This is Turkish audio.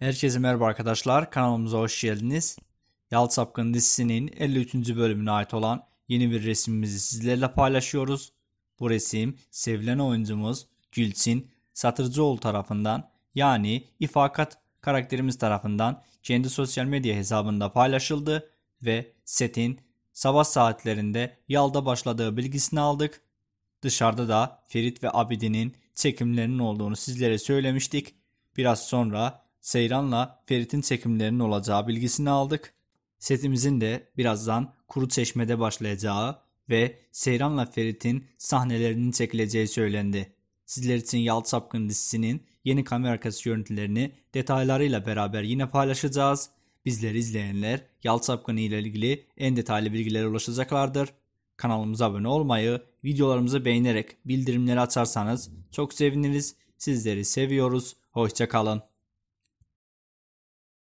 Herkese merhaba arkadaşlar. Kanalımıza hoş geldiniz. Yal Sapkın dizisinin 53. bölümüne ait olan yeni bir resmimizi sizlerle paylaşıyoruz. Bu resim sevilen oyuncumuz Gülçin Satırcıoğlu tarafından yani İfakat karakterimiz tarafından kendi sosyal medya hesabında paylaşıldı ve setin sabah saatlerinde Yal'da başladığı bilgisini aldık. Dışarıda da Ferit ve Abidin'in çekimlerinin olduğunu sizlere söylemiştik. Biraz sonra Seyran'la Ferit'in çekimlerinin olacağı bilgisini aldık. Setimizin de birazdan Kuru Çeşme'de başlayacağı ve Seyran'la Ferit'in sahnelerinin çekileceği söylendi. Sizler için Yalt Sapkın dizisinin yeni kamera arkası görüntülerini detaylarıyla beraber yine paylaşacağız. Bizleri izleyenler Yalt Sapkın ile ilgili en detaylı bilgilere ulaşacaklardır. Kanalımıza abone olmayı, videolarımızı beğenerek bildirimleri açarsanız çok seviniriz. Sizleri seviyoruz. Hoşçakalın.